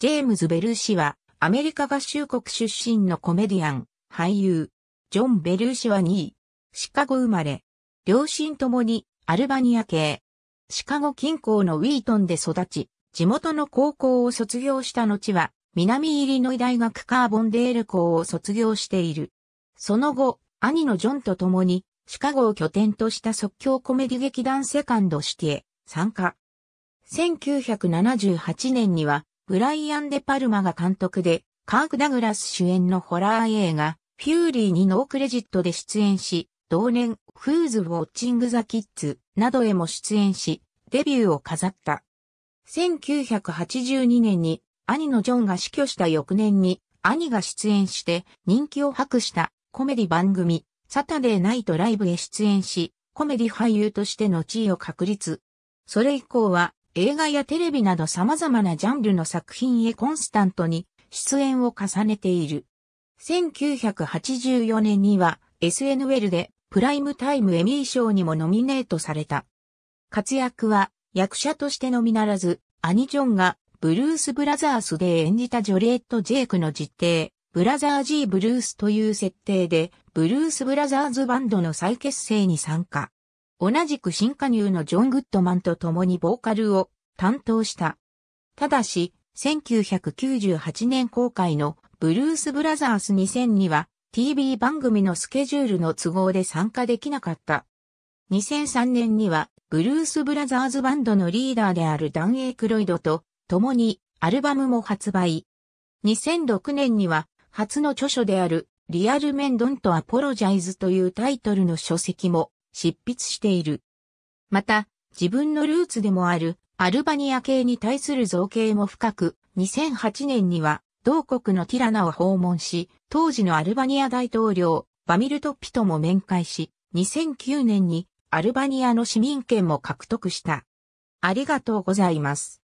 ジェームズ・ベルーシは、アメリカ合衆国出身のコメディアン、俳優。ジョン・ベルーシは2位。シカゴ生まれ。両親ともに、アルバニア系。シカゴ近郊のウィートンで育ち、地元の高校を卒業した後は、南イリノイ大学カーボンデール校を卒業している。その後、兄のジョンと共に、シカゴを拠点とした即興コメディ劇団セカンドシティへ参加。1978年には、ブライアン・デ・パルマが監督で、カーク・ダグラス主演のホラー映画、フューリーにノークレジットで出演し、同年、フーズ・ウォッチング・ザ・キッズなどへも出演し、デビューを飾った。1982年に兄のジョンが死去した翌年に兄が出演して人気を博したコメディ番組サタデーナイトライブへ出演しコメディ俳優としての地位を確立。それ以降は映画やテレビなど様々なジャンルの作品へコンスタントに出演を重ねている。1984年には SNL でプライムタイムエミー賞にもノミネートされた。活躍は役者としてのみならず、アニジョンがブルース・ブラザースで演じたジョレット・ジェイクの実弟、ブラザー・ジー・ブルースという設定で、ブルース・ブラザーズバンドの再結成に参加。同じく新加入のジョン・グッドマンと共にボーカルを担当した。ただし、1998年公開のブルース・ブラザース2000には TV 番組のスケジュールの都合で参加できなかった。2003年にはブルース・ブラザーズバンドのリーダーであるダン・エイクロイドと共にアルバムも発売。2006年には初の著書であるリアル・メンドンとアポロジャイズというタイトルの書籍も執筆している。また、自分のルーツでもあるアルバニア系に対する造形も深く、2008年には同国のティラナを訪問し、当時のアルバニア大統領、バミルト・ピトも面会し、2009年にアルバニアの市民権も獲得した。ありがとうございます。